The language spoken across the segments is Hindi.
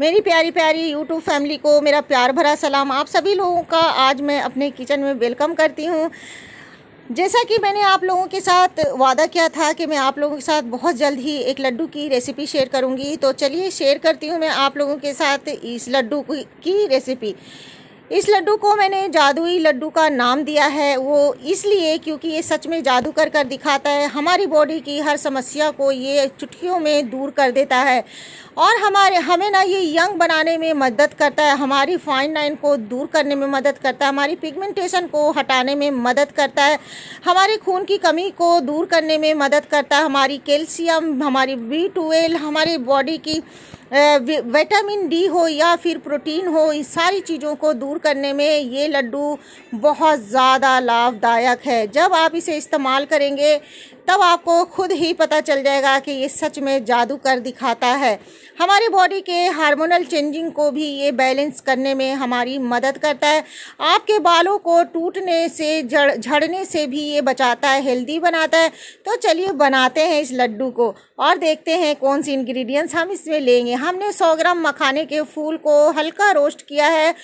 मेरी प्यारी प्यारी यूट्यूब फैमिली को मेरा प्यार भरा सलाम आप सभी लोगों का आज मैं अपने किचन में वेलकम करती हूँ जैसा कि मैंने आप लोगों के साथ वादा किया था कि मैं आप लोगों के साथ बहुत जल्द ही एक लड्डू की रेसिपी शेयर करूँगी तो चलिए शेयर करती हूँ मैं आप लोगों के साथ इस लड्डू की रेसिपी इस लड्डू को मैंने जादुई लड्डू का नाम दिया है वो इसलिए क्योंकि ये सच में जादू कर कर दिखाता है हमारी बॉडी की हर समस्या को ये चुटकियों में दूर कर देता है और हमारे हमें ना ये यंग बनाने में मदद करता है हमारी फाइन लाइन को दूर करने में मदद करता है हमारी पिगमेंटेशन को हटाने में मदद करता है हमारे खून की कमी को दूर करने में मदद करता है हमारी कैल्शियम हमारी बी टूवेल हमारी बॉडी की विटामिन डी हो या फिर प्रोटीन हो इस सारी चीज़ों को दूर करने में ये लड्डू बहुत ज़्यादा लाभदायक है जब आप इसे इस्तेमाल करेंगे तब आपको खुद ही पता चल जाएगा कि ये सच में जादू कर दिखाता है हमारे बॉडी के हार्मोनल चेंजिंग को भी ये बैलेंस करने में हमारी मदद करता है आपके बालों को टूटने से जड़ झड़ने से भी ये बचाता है हेल्दी बनाता है तो चलिए बनाते हैं इस लड्डू को और देखते हैं कौन सी इंग्रेडिएंट्स हम इसमें लेंगे हमने 100 ग्राम मखाने के फूल को हल्का रोस्ट किया है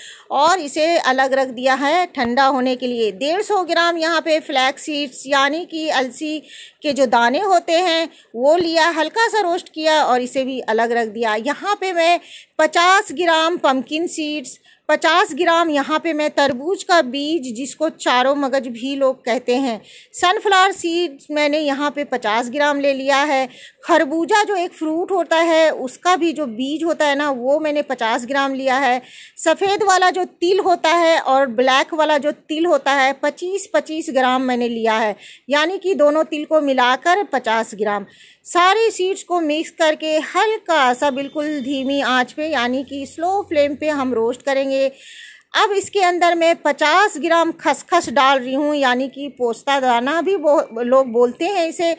और इसे अलग रख दिया है ठंडा होने के लिए डेढ़ सौ ग्राम यहाँ पे फ्लैक्स सीड्स यानी कि अलसी के जो दाने होते हैं वो लिया हल्का सा रोस्ट किया और इसे भी अलग रख दिया यहाँ पे मैं 50 ग्राम पम्पकिन सीड्स पचास ग्राम यहाँ पे मैं तरबूज का बीज जिसको चारों मगज भी लोग कहते हैं सनफ्लावर सीड्स मैंने यहाँ पे पचास ग्राम ले लिया है खरबूजा जो एक फ्रूट होता है उसका भी जो बीज होता है ना वो मैंने पचास ग्राम लिया है सफ़ेद वाला जो तिल होता है और ब्लैक वाला जो तिल होता है पच्चीस पच्चीस ग्राम मैंने लिया है यानी कि दोनों तिल को मिलाकर पचास ग्राम सारे सीड्स को मिक्स करके हल्का सा बिल्कुल धीमी आँच पर यानी कि स्लो फ्लेम पर हम रोस्ट करेंगे करेंगे अब इसके अंदर मैं 50 ग्राम खसखस डाल रही हूँ यानी कि पोस्ता दाना भी बो, लोग बोलते हैं इसे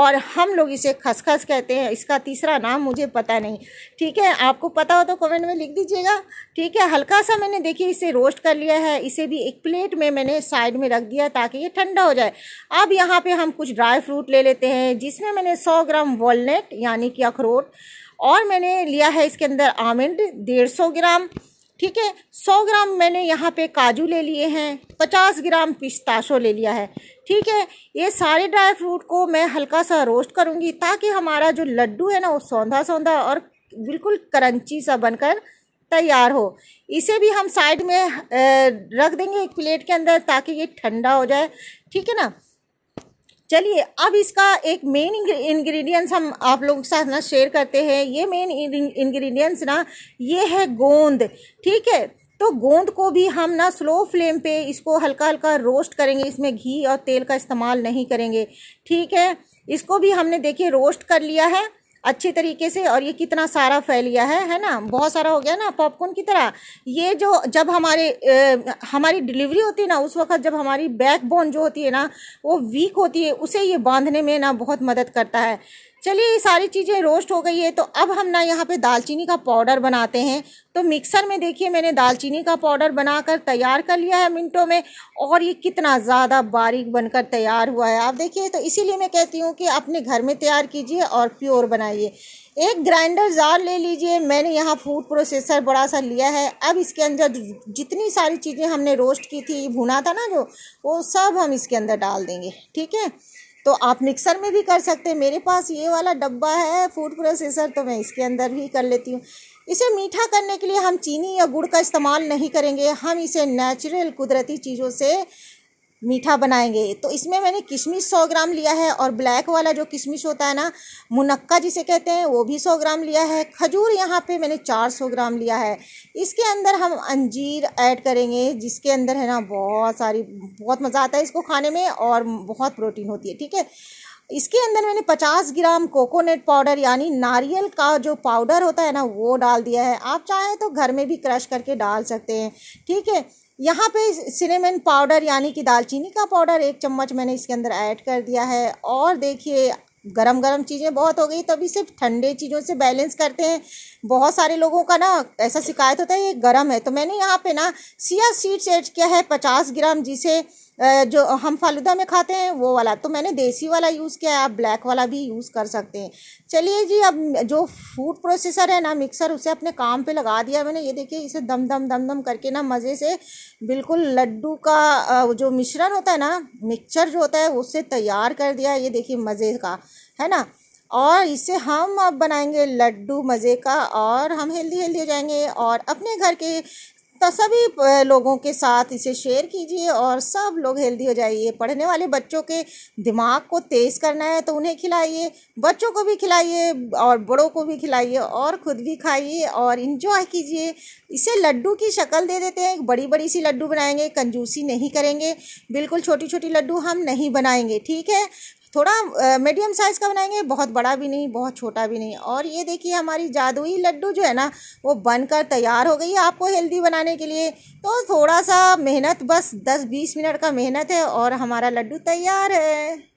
और हम लोग इसे खसखस कहते हैं इसका तीसरा नाम मुझे पता नहीं ठीक है आपको पता हो तो कमेंट में लिख दीजिएगा ठीक है हल्का सा मैंने देखिए इसे रोस्ट कर लिया है इसे भी एक प्लेट में मैंने साइड में रख दिया ताकि ये ठंडा हो जाए अब यहाँ पर हम कुछ ड्राई फ्रूट ले लेते हैं जिसमें मैंने सौ ग्राम वॉलट यानी कि अखरोट और मैंने लिया है इसके अंदर आमंड डेढ़ सौ ग्राम ठीक है सौ ग्राम मैंने यहाँ पे काजू ले लिए हैं पचास ग्राम पिस्ताशो ले लिया है ठीक है ये सारे ड्राई फ्रूट को मैं हल्का सा रोस्ट करूँगी ताकि हमारा जो लड्डू है ना वो सौंधा सौंधा और बिल्कुल करंची सा बनकर तैयार हो इसे भी हम साइड में रख देंगे एक प्लेट के अंदर ताकि ये ठंडा हो जाए ठीक है ना चलिए अब इसका एक मेन इंग्रेडिएंट्स हम आप लोगों के साथ ना शेयर करते हैं ये मेन इंग्रेडिएंट्स ना ये है गोंद ठीक है तो गोंद को भी हम ना स्लो फ्लेम पे इसको हल्का हल्का रोस्ट करेंगे इसमें घी और तेल का इस्तेमाल नहीं करेंगे ठीक है इसको भी हमने देखिए रोस्ट कर लिया है अच्छे तरीके से और ये कितना सारा फैल गया है है ना बहुत सारा हो गया ना पॉपकॉर्न की तरह ये जो जब हमारे ए, हमारी डिलीवरी होती है ना उस वक्त जब हमारी बैकबोन जो होती है ना वो वीक होती है उसे ये बांधने में ना बहुत मदद करता है चलिए ये सारी चीज़ें रोस्ट हो गई है तो अब हम ना यहाँ पे दालचीनी का पाउडर बनाते हैं तो मिक्सर में देखिए मैंने दालचीनी का पाउडर बनाकर तैयार कर लिया है मिनटों में और ये कितना ज़्यादा बारीक बनकर तैयार हुआ है आप देखिए तो इसीलिए मैं कहती हूँ कि अपने घर में तैयार कीजिए और प्योर बनाइए एक ग्राइंडर जार ले लीजिए मैंने यहाँ फूड प्रोसेसर बड़ा सा लिया है अब इसके अंदर जितनी सारी चीज़ें हमने रोस्ट की थी भुना था ना जो वो सब हम इसके अंदर डाल देंगे ठीक है तो आप मिक्सर में भी कर सकते हैं मेरे पास ये वाला डब्बा है फूड प्रोसेसर तो मैं इसके अंदर भी कर लेती हूँ इसे मीठा करने के लिए हम चीनी या गुड़ का इस्तेमाल नहीं करेंगे हम इसे नेचुरल कुदरती चीज़ों से मीठा बनाएंगे तो इसमें मैंने किशमिश सौ ग्राम लिया है और ब्लैक वाला जो किशमिश होता है ना मुनक्का जिसे कहते हैं वो भी सौ ग्राम लिया है खजूर यहाँ पे मैंने चार सौ ग्राम लिया है इसके अंदर हम अंजीर ऐड करेंगे जिसके अंदर है ना बहुत सारी बहुत मज़ा आता है इसको खाने में और बहुत प्रोटीन होती है ठीक है इसके अंदर मैंने 50 ग्राम कोकोनट पाउडर यानी नारियल का जो पाउडर होता है ना वो डाल दिया है आप चाहें तो घर में भी क्रश करके डाल सकते हैं ठीक है यहाँ पे सिनेमन पाउडर यानी कि दालचीनी का पाउडर एक चम्मच मैंने इसके अंदर ऐड कर दिया है और देखिए गरम गरम चीज़ें बहुत हो गई तभी सिर्फ ठंडे चीज़ों से बैलेंस करते हैं बहुत सारे लोगों का ना ऐसा शिकायत होता है ये गरम है तो मैंने यहाँ पे ना सिया सीड्स ऐड किया है पचास ग्राम जिसे जो हम फालूदा में खाते हैं वो वाला तो मैंने देसी वाला यूज़ किया है आप ब्लैक वाला भी यूज़ कर सकते हैं चलिए जी अब जो फूड प्रोसेसर है ना मिक्सर उसे अपने काम पे लगा दिया मैंने ये देखिए इसे दम दम दम दम करके ना मज़े से बिल्कुल लड्डू का जो मिश्रण होता है ना मिक्सचर जो होता है उससे तैयार कर दिया ये देखिए मज़े का है ना और इससे हम अब बनाएंगे लड्डू मज़े का और हम हेल्दी हेल्दी हो जाएंगे और अपने घर के तो सभी लोगों के साथ इसे शेयर कीजिए और सब लोग हेल्दी हो जाइए पढ़ने वाले बच्चों के दिमाग को तेज़ करना है तो उन्हें खिलाइए बच्चों को भी खिलाइए और बड़ों को भी खिलाइए और ख़ुद भी खाइए और इन्जॉय कीजिए इसे लड्डू की शक्ल दे देते हैं बड़ी बड़ी सी लड्डू बनाएंगे कंजूसी नहीं करेंगे बिल्कुल छोटी छोटी लड्डू हम नहीं बनाएंगे ठीक है थोड़ा मीडियम साइज़ का बनाएंगे बहुत बड़ा भी नहीं बहुत छोटा भी नहीं और ये देखिए हमारी जादुई लड्डू जो है ना वो बनकर तैयार हो गई है आपको हेल्दी बनाने के लिए तो थोड़ा सा मेहनत बस दस बीस मिनट का मेहनत है और हमारा लड्डू तैयार है